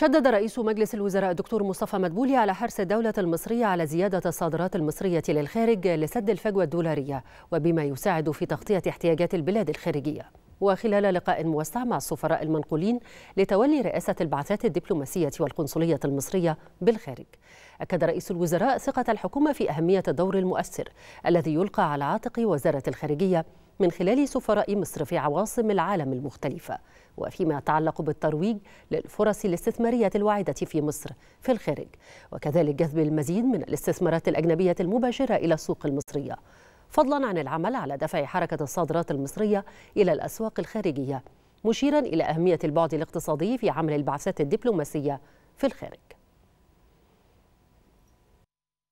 شدد رئيس مجلس الوزراء الدكتور مصطفى مدبولي على حرص الدولة المصرية على زيادة الصادرات المصرية للخارج لسد الفجوة الدولارية وبما يساعد في تغطية احتياجات البلاد الخارجية وخلال لقاء موسع مع السفراء المنقولين لتولي رئاسة البعثات الدبلوماسية والقنصلية المصرية بالخارج أكد رئيس الوزراء ثقة الحكومة في أهمية الدور المؤثر الذي يلقى على عاتق وزارة الخارجية من خلال سفراء مصر في عواصم العالم المختلفة وفيما يتعلق بالترويج للفرص الاستثمارية الواعدة في مصر في الخارج وكذلك جذب المزيد من الاستثمارات الأجنبية المباشرة إلى السوق المصرية فضلا عن العمل على دفع حركة الصادرات المصرية إلى الأسواق الخارجية مشيرا إلى أهمية البعد الاقتصادي في عمل البعثات الدبلوماسية في الخارج